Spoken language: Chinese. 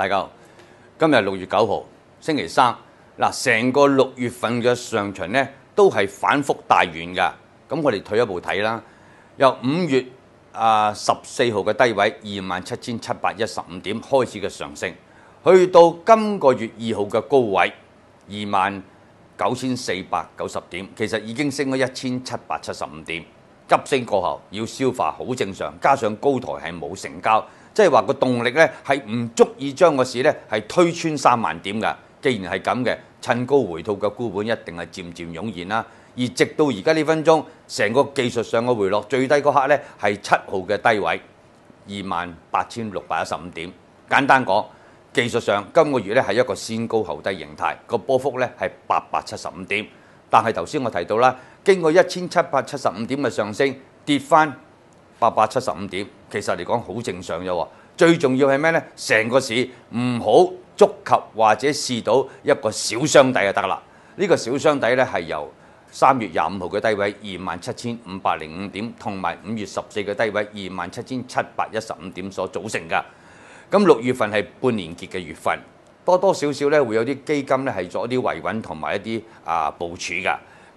大家好，今日六月九號星期三，嗱成個六月份嘅上旬咧都係反覆大軟噶。咁我哋退一步睇啦，由五月啊十四號嘅低位二萬七千七百一十五點開始嘅上升，去到今個月二號嘅高位二萬九千四百九十點，其實已經升咗一千七百七十五點。急升過後要消化好正常，加上高台係冇成交。即係話個動力咧係唔足以將個市咧係推穿三萬點㗎。既然係咁嘅，趁高回吐嘅沽盤一定係漸漸湧現啦。而直到而家呢分鐘，成個技術上嘅回落最低嗰刻咧係七號嘅低位二萬八千六百一十五點。簡單講，技術上今個月咧係一個先高後低形態，個波幅咧係八百七十五點。但係頭先我提到啦，經過一千七百七十五點嘅上升，跌翻。八百七十五點，其實嚟講好正常啫喎。最重要係咩呢？成個市唔好觸及或者試到一個小箱底就得啦。呢個小箱底呢，係由三月廿五號嘅低位二萬七千五百零五點，同埋五月十四嘅低位二萬七千七百一十五點所組成噶。咁六月份係半年結嘅月份，多多少少呢會有啲基金呢係做一啲維穩同埋一啲啊部署噶。